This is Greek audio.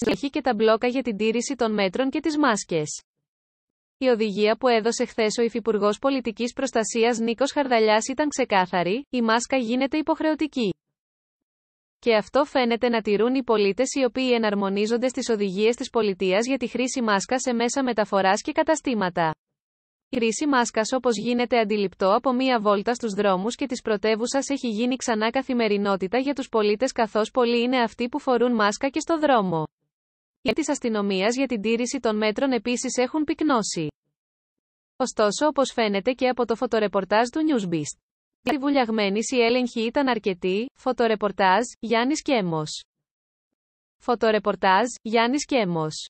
Στοχή και τα μπλόκα για την τήρηση των μέτρων και τις μάσκες. Η οδηγία που έδωσε χθες ο Υφυπουργός Πολιτικής Προστασίας Νίκος Χαρδαλιάς ήταν ξεκάθαρη: η μάσκα γίνεται υποχρεωτική. Και αυτό φαίνεται να τηρούν οι πολίτες οι οποίοι εναρμονίζονται στις οδηγίες της πολιτείας για τη χρήση μάσκας σε μέσα μεταφοράς και καταστήματα. Η χρήση μάσκας όπως γίνεται αντιληπτό από μία βόλτα στους δρόμους και της πρωτεύουσας έχει γίνει ξανά καθημερινότητα για τους πολίτες καθώς πολλοί είναι αυτοί που φορούν μάσκα και στο δρόμο. Οι της αστυνομίας για την τήρηση των μέτρων επίσης έχουν πυκνώσει. Ωστόσο, όπως φαίνεται και από το φωτορεπορτάζ του Newsbeast. τη βουλιαγμένη η έλεγχη ήταν αρκετή, φωτορεπορτάζ, Γιάννης Κέμος. Φωτορεπορτάζ, Γιάννης Κέμος.